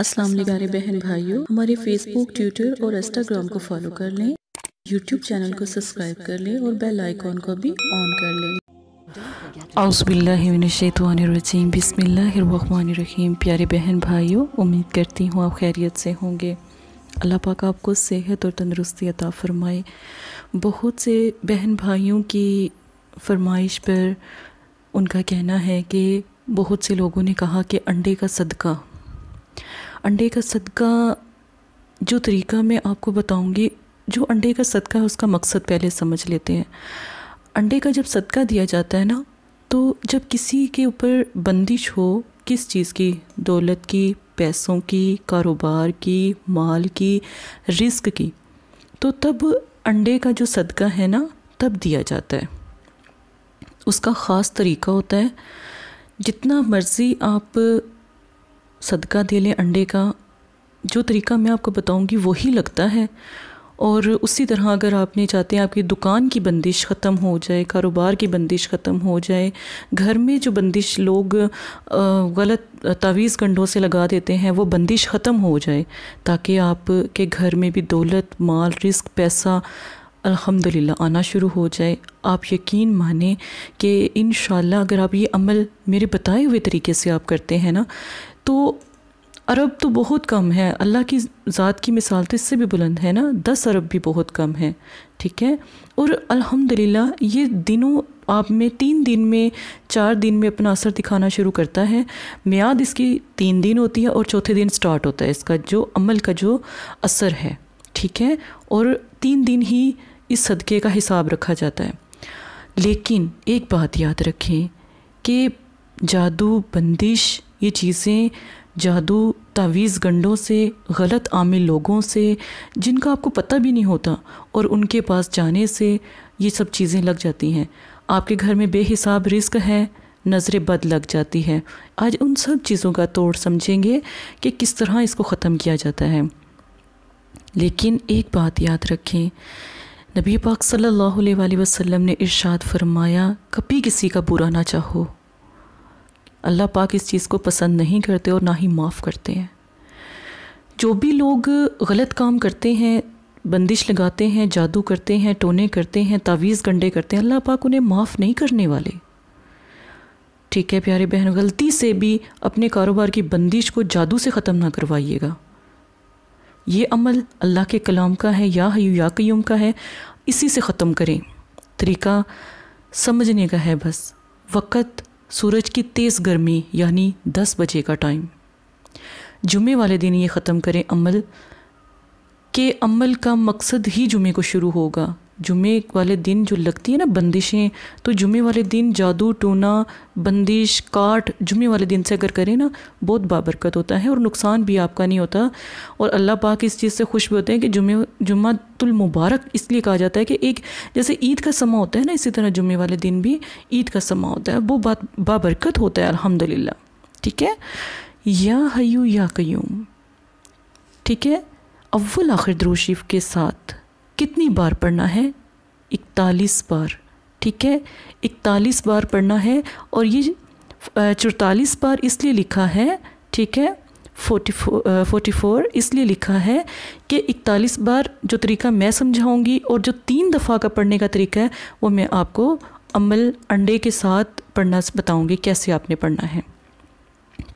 अस्सलाम प्यारे बहन भाइयों हमारे फेसबुक ट्विटर और इंस्टाग्राम को फॉलो कर लें यूट्यूब चैनल को सब्सक्राइब कर लें और बेल आइकॉन को भी ऑन कर लें आउसबिल्लिनशैतवानरजीम बिसमीम प्यारे बहन भाइयों उम्मीद करती हूँ आप खैरियत से होंगे अल्लाह पाक आपको सेहत और तंदरुस्ती अता फ़रमाए बहुत से बहन भाइयों की फरमाइश पर उनका कहना है कि बहुत से लोगों ने कहा कि अंडे का सदका अंडे का सदका जो तरीका मैं आपको बताऊंगी जो अंडे का सदका है उसका मकसद पहले समझ लेते हैं अंडे का जब सदका दिया जाता है ना तो जब किसी के ऊपर बंदिश हो किस चीज़ की दौलत की पैसों की कारोबार की माल की रिस्क की तो तब अंडे का जो सदका है ना तब दिया जाता है उसका ख़ास तरीका होता है जितना मर्ज़ी आप सदका दे लें अंडे का जो तरीका मैं आपको बताऊंगी वही लगता है और उसी तरह अगर आपने चाहते हैं आपकी दुकान की बंदिश ख़त्म हो जाए कारोबार की बंदिश ख़त्म हो जाए घर में जो बंदिश लोग गलत तावीज़ गंडों से लगा देते हैं वो बंदिश ख़त्म हो जाए ताकि आपके घर में भी दौलत माल रिस्क पैसा अल्हम्दुलिल्लाह आना शुरू हो जाए आप यकीन माने कि इन अगर आप ये अमल मेरे बताए हुए तरीके से आप करते हैं ना तो अरब तो बहुत कम है अल्लाह की ज़ात की मिसाल तो इससे भी बुलंद है ना दस अरब भी बहुत कम है ठीक है और अल्हम्दुलिल्लाह ये दिनों आप में तीन दिन में चार दिन में अपना असर दिखाना शुरू करता है मियाद इसकी तीन दिन होती है और चौथे दिन स्टार्ट होता है इसका जो अमल का जो असर है ठीक है और तीन दिन ही इस सदक़े का हिसाब रखा जाता है लेकिन एक बात याद रखें कि जादू बंदिश ये चीज़ें जादू तावीज़ गंडों से गलत आमिल लोगों से जिनका आपको पता भी नहीं होता और उनके पास जाने से ये सब चीज़ें लग जाती हैं आपके घर में बेहिसाब रिस्क है नज़रें बद लग जाती है आज उन सब चीज़ों का तोड़ समझेंगे कि किस तरह इसको ख़त्म किया जाता है लेकिन एक बात याद रखें नबी पाक सल्लल्लाहु अलैहि वसल्लम ने इरशाद फरमाया कभी किसी का बुरा ना चाहो अल्लाह पाक इस चीज़ को पसंद नहीं करते और ना ही माफ़ करते हैं जो भी लोग गलत काम करते हैं बंदिश लगाते हैं जादू करते हैं टोने करते हैं तावीज़ गंडे करते हैं अल्लाह पाक उन्हें माफ़ नहीं करने वाले ठीक है प्यारे बहन गलती से भी अपने कारोबार की बंदिश को जादू से ख़त्म ना करवाइएगा ये अमल अल्लाह के कलाम का है या हयू या क्यूम का है इसी से ख़त्म करें तरीका समझने का है बस वक़्त सूरज की तेज़ गर्मी यानी दस बजे का टाइम जुमे वाले दिन ये ख़त्म करें अमल के अमल का मकसद ही जुमे को शुरू होगा जुमे वाले दिन जो लगती है ना बंदिशें तो जुमे वाले दिन जादू टोना बंदिश काट जुमे वाले दिन से अगर करें ना बहुत बाबरकत होता है और नुकसान भी आपका नहीं होता और अल्लाह पाक इस चीज़ से खुश भी होते हैं कि जुमे तुल मुबारक इसलिए कहा जाता है कि एक जैसे ईद का समा होता है ना इसी तरह जुमे वाले दिन भी ईद का समा होता है वो बात बाबरकत होता है अलहमदिल्ला ठीक है या हयू या क्यूम ठीक है अव्वल आखिर द्रोशीफ के साथ कितनी बार पढ़ना है इकतालीस बार ठीक है इकतालीस बार पढ़ना है और ये चौतालीस बार इसलिए लिखा है ठीक है फोर्टी फोर फोर्टी फोर इसलिए लिखा है कि इकतालीस बार जो तरीका मैं समझाऊंगी और जो तीन दफ़ा का पढ़ने का तरीका है वो मैं आपको अमल अंडे के साथ पढ़ना बताऊंगी कैसे आपने पढ़ना है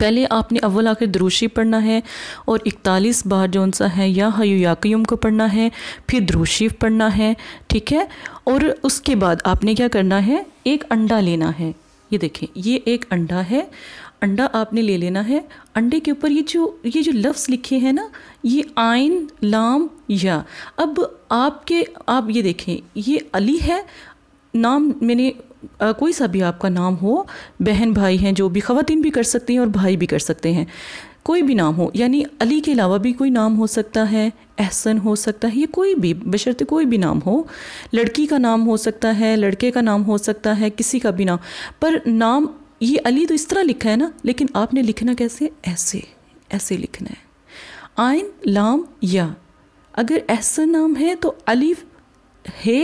पहले आपने अव्वल आखिर द्रोशी पढ़ना है और इकतालीस बार जौन सा है या याकयम को पढ़ना है फिर द्रोशी पढ़ना है ठीक है और उसके बाद आपने क्या करना है एक अंडा लेना है ये देखें ये एक अंडा है अंडा आपने ले लेना है अंडे के ऊपर ये जो ये जो लफ्ज़ लिखे हैं ना ये आयन लाम या अब आपके आप ये देखें ये अली है नाम मैंने कोई सा भी आपका नाम हो बहन भाई हैं जो भी ख़वान भी कर सकती हैं और भाई भी कर सकते हैं कोई भी नाम हो यानी अली के अलावा भी कोई नाम हो सकता है एहसन हो सकता है ये कोई भी बशर्ते कोई भी नाम हो लड़की का नाम हो सकता है लड़के का नाम हो सकता है किसी का भी नाम पर नाम ये अली तो इस तरह लिखा है ना लेकिन आपने लिखना कैसे ऐसे ऐसे लिखना है आयन लाम या अगर एहसन नाम है तो अलीफ है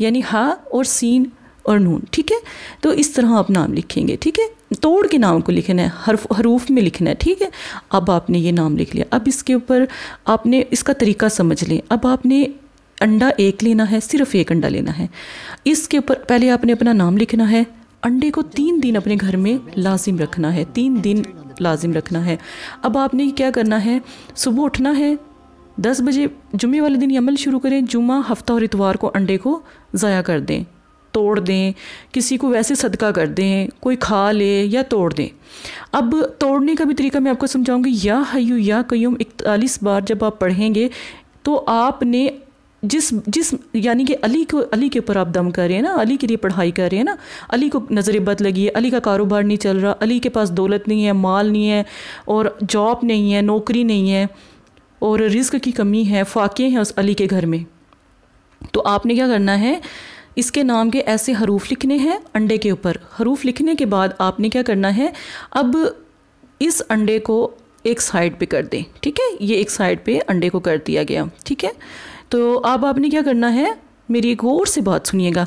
यानी हा और सीन और नून ठीक है तो इस तरह आप नाम लिखेंगे ठीक है तोड़ के नाम को लिखना है हरफ हरूफ में लिखना है ठीक है अब आपने ये नाम लिख लिया अब इसके ऊपर आपने इसका तरीका समझ लें अब आपने अंडा एक लेना है सिर्फ एक अंडा लेना है इसके ऊपर पहले आपने अपना नाम लिखना है अंडे को तीन दिन अपने घर में लाजिम रखना है तीन दिन लाजिम रखना है अब आपने क्या करना है सुबह उठना है दस बजे जुमे वाले दिन अमल शुरू करें जुमा हफ्ता और इतवार को अंडे को ज़ाया कर दें तोड़ दें किसी को वैसे सदका कर दें कोई खा ले या तोड़ दें अब तोड़ने का भी तरीका मैं आपको समझाऊंगी या हयू या कयूम इकतालीस बार जब आप पढ़ेंगे तो आपने जिस जिस यानी कि अली को अली के ऊपर आप दम कर रहे हैं ना अली के लिए पढ़ाई कर रहे हैं ना अली को नज़र बद लगी है अली का कारोबार नहीं चल रहा अली के पास दौलत नहीं है माल नहीं है और जॉब नहीं है नौकरी नहीं है और रिस्क की कमी है फाके हैं उस अली के घर में तो आपने क्या करना है इसके नाम के ऐसे हरूफ लिखने हैं अंडे के ऊपर हरूफ लिखने के बाद आपने क्या करना है अब इस अंडे को एक साइड पे कर दें ठीक है ये एक साइड पे अंडे को कर दिया गया ठीक है तो अब आपने क्या करना है मेरी एक गौर से बात सुनिएगा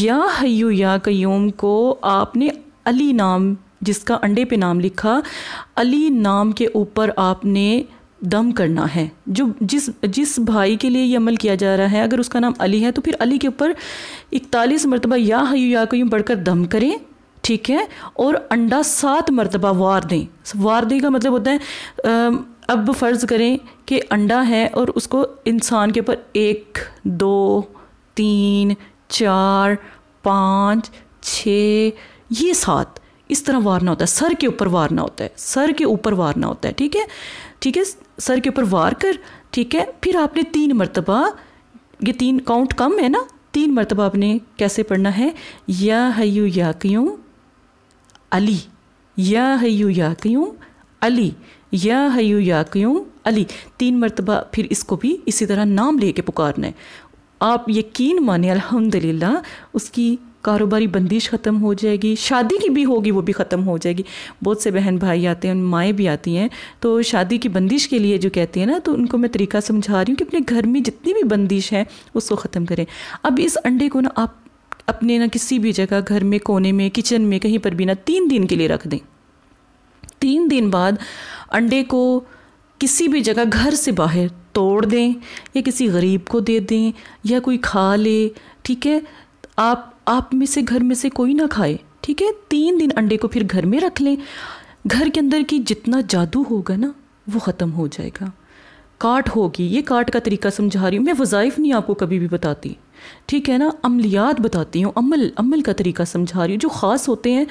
या हयू या कयूम को आपने अली नाम जिसका अंडे पे नाम लिखा अली नाम के ऊपर आपने दम करना है जो जिस जिस भाई के लिए ये अमल किया जा रहा है अगर उसका नाम अली है तो फिर अली के ऊपर इकतालीस मरतबा या हयू या कयूँ बढ़कर दम करें ठीक है और अंडा सात मरतबा वार दें वार दें का मतलब होता है अब फ़र्ज़ करें कि अंडा है और उसको इंसान के ऊपर एक दो तीन चार पाँच छ ये सात इस तरह वारना होता है सर के ऊपर वारना होता है सर के ऊपर वारना होता है ठीक है ठीक है सर के ऊपर वार कर ठीक है फिर आपने तीन मरतबा ये तीन काउंट कम है ना तीन मरतबा आपने कैसे पढ़ना है या हयू या क्यों अली या हयू या क्यों अली या हयू या क्यों अली तीन मरतबा फिर इसको भी इसी तरह नाम लेके पुकारना है आप यकीन माने अल्हम्दुलिल्लाह उसकी कारोबारी बंदिश ख़त्म हो जाएगी शादी की भी होगी वो भी ख़त्म हो जाएगी बहुत से बहन भाई आते हैं माएँ भी आती हैं तो शादी की बंदिश के लिए जो कहती हैं ना तो उनको मैं तरीका समझा रही हूँ कि अपने घर में जितनी भी बंदिश है उसको ख़त्म करें अब इस अंडे को ना आप अपने ना किसी भी जगह घर में कोने में किचन में कहीं पर भी ना तीन दिन के लिए रख दें तीन दिन बाद अंडे को किसी भी जगह घर से बाहर तोड़ दें या किसी गरीब को दे दें या कोई खा ले ठीक है आप आप में से घर में से कोई ना खाए ठीक है तीन दिन अंडे को फिर घर में रख लें घर के अंदर की जितना जादू होगा ना वो ख़त्म हो जाएगा काट होगी ये काट का तरीका समझा रही हूँ मैं वज़ाइफ नहीं आपको कभी भी बताती ठीक है ना अमलियात बताती हूँ अमल अमल का तरीका समझा रही हूँ जो ख़ास होते हैं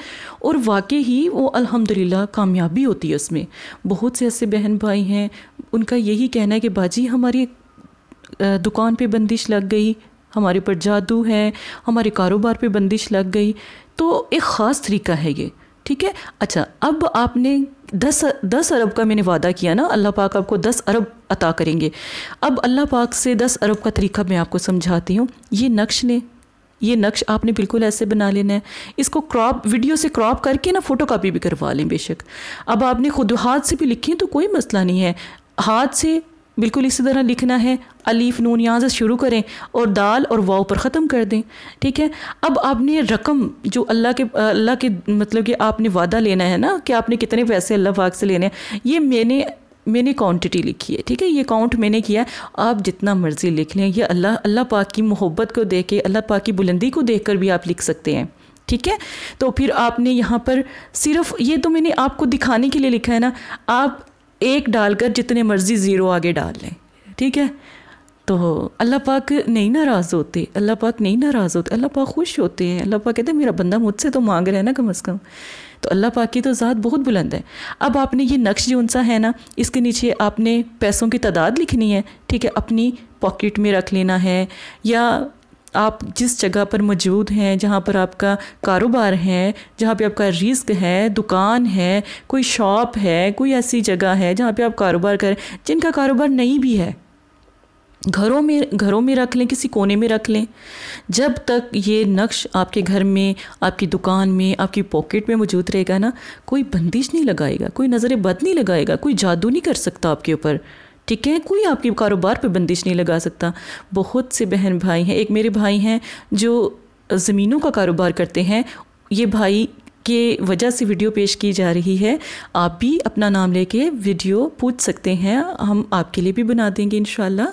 और वाकई ही वो अल्हम्दुलिल्लाह कामयाबी होती है उसमें बहुत से ऐसे बहन भाई हैं उनका यही कहना है कि बाजी हमारी दुकान पे बंदिश लग गई हमारे पर जादू है हमारे कारोबार पे बंदिश लग गई तो एक ख़ास तरीका है ये ठीक है अच्छा अब आपने दस दस अरब का मैंने वादा किया ना अल्लाह पाक आपको दस अरब अता करेंगे अब अल्लाह पाक से दस अरब का तरीका मैं आपको समझाती हूँ ये नक्श ने ये नक्श आपने बिल्कुल ऐसे बना लेना है इसको क्रॉप वीडियो से क्रॉप करके ना फ़ोटो कापी भी करवा लें बेशक अब आपने खुद हाथ से भी लिखी तो कोई मसला नहीं है हाथ से बिल्कुल इसी तरह लिखना है अलीफ नून यहाँ से शुरू करें और दाल और वाव पर ख़त्म कर दें ठीक है अब आपने रकम जो अल्लाह के अल्लाह के मतलब कि आपने वादा लेना है ना कि आपने कितने पैसे अल्लाह पाक से लेने हैं ये मैंने मैंने क्वांटिटी लिखी है ठीक है ये काउंट मैंने किया है आप जितना मर्ज़ी लिख लें यह अल्लाह अल्लाह पाक की मोहब्बत को देख के अल्लाह पाक की बुलंदी को देख कर भी आप लिख सकते हैं ठीक है तो फिर आपने यहाँ पर सिर्फ ये तो मैंने आपको दिखाने के लिए लिखा है ना आप एक डालकर जितने मर्ज़ी ज़ीरो आगे डाल लें ठीक है तो अल्लाह पाक नहीं नाराज़ होते अल्लाह पाक नहीं नाराज़ होते अल्लाह पाक खुश होते हैं अल्लाह पाक कहते हैं मेरा बंदा मुझसे तो मांग रहा है ना कम अज़ कम तो अल्लाह पाक की तो ज़ात बहुत बुलंद है अब आपने ये नक्श जो उनसा है ना इसके नीचे आपने पैसों की तादाद लिखनी है ठीक है अपनी पॉकेट में रख लेना है या आप जिस जगह पर मौजूद हैं जहाँ पर आपका कारोबार है जहाँ पे आपका रिस्क है दुकान है कोई शॉप है कोई ऐसी जगह है जहाँ पे आप कारोबार करें जिनका कारोबार नहीं भी है घरों में घरों में रख लें किसी कोने में रख लें जब तक ये नक्श आपके घर में आपकी दुकान में आपकी पॉकेट में मौजूद रहेगा ना कोई बंदिश नहीं लगाएगा कोई नज़र बद नहीं लगाएगा कोई जादू नहीं कर सकता आपके ऊपर ठीक है कोई आपके कारोबार पे बंदिश नहीं लगा सकता बहुत से बहन भाई हैं एक मेरे भाई हैं जो ज़मीनों का कारोबार करते हैं ये भाई के वजह से वीडियो पेश की जा रही है आप भी अपना नाम लेके वीडियो पूछ सकते हैं हम आपके लिए भी बना देंगे इन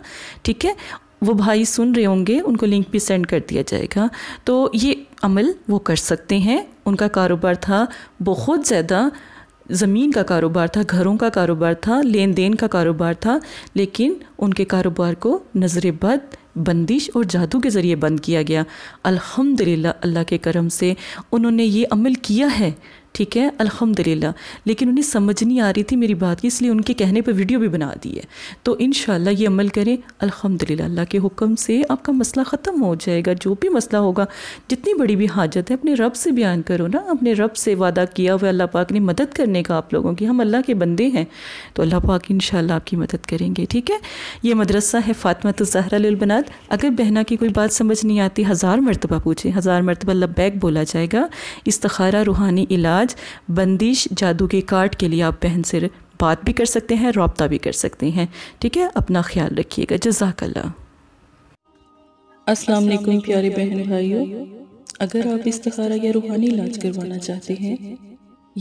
ठीक है वो भाई सुन रहे होंगे उनको लिंक भी सेंड कर दिया जाएगा तो ये अमल वो कर सकते हैं उनका कारोबार था बहुत ज़्यादा ज़मीन का कारोबार था घरों का कारोबार था लेन देन का कारोबार था लेकिन उनके कारोबार को नज़रबद बंदिश और जादू के ज़रिए बंद किया गया अल्हम्दुलिल्लाह अल्लाह के करम से उन्होंने ये अमल किया है ठीक है अल्हम्दुलिल्लाह लेकिन उन्हें समझ नहीं आ रही थी मेरी बात की इसलिए उनके कहने पर वीडियो भी बना दी है तो इन ये अमल करें अल्हम्दुलिल्लाह अल्लाह के हुक्म से आपका मसला ख़त्म हो जाएगा जो भी मसला होगा जितनी बड़ी भी हाजत है अपने रब से बयान करो ना अपने रब से वादा किया हुआ अल्लाह पाक ने मदद करने का आप लोगों की हम अल्लाह के बंदे हैं तो अल्लाह पाक इन आपकी मदद करेंगे ठीक है ये मदरसा है फ़ातमा तजहराबनात तो अगर बहना की कोई बात समझ नहीं आती हज़ार मरतबा पूछें हज़ार मरतबा लब्बैक बोला जाएगा इस्तारा रूहानी इलाज आज बंदिश जादू के कार्ड के लिए आप बहन से बात भी कर सकते हैं रबता भी कर सकते हैं ठीक है अपना ख्याल रखिएगा जजाकल्ला अस्सलाम वालेकुम प्यारे बहन भाइयों अगर आप इस तखारा या रूहानी इलाज करवाना चाहते हैं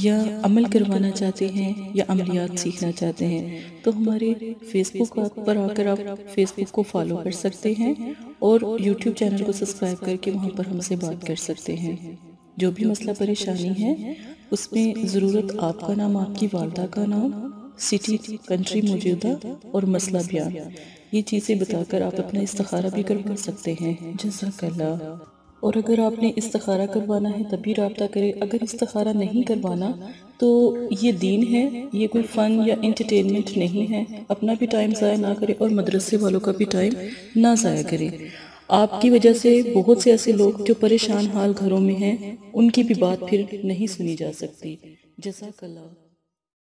या अमल करवाना चाहते हैं या अमलियात सीखना चाहते हैं तो हमारे फेसबुक पर आकर आप फेसबुक को फॉलो कर सकते हैं और यूट्यूब चैनल को सब्सक्राइब करके वहाँ पर हमसे बात कर सकते हैं जो भी मसला परेशानी है उसमें ज़रूरत आपका नाम आपकी वालदा का नाम सिटी कंट्री मौजूदा और मसला बयान ये चीज़ें बताकर आप अपना इस्तारा भी कर सकते हैं जजाकल्ला और अगर आपने इस्तारा करवाना है तभी रबता करें अगर इस्तारा नहीं करवाना तो ये दीन है ये कोई फ़न या इंटरटेनमेंट नहीं है अपना भी टाइम ज़ाया ना करें और मदरसे वालों का भी टाइम ना ज़ाया करें आपकी वजह से बहुत से ऐसे लोग जो परेशान हाल घरों में हैं उनकी भी बात फिर नहीं सुनी जा सकती जैसा कला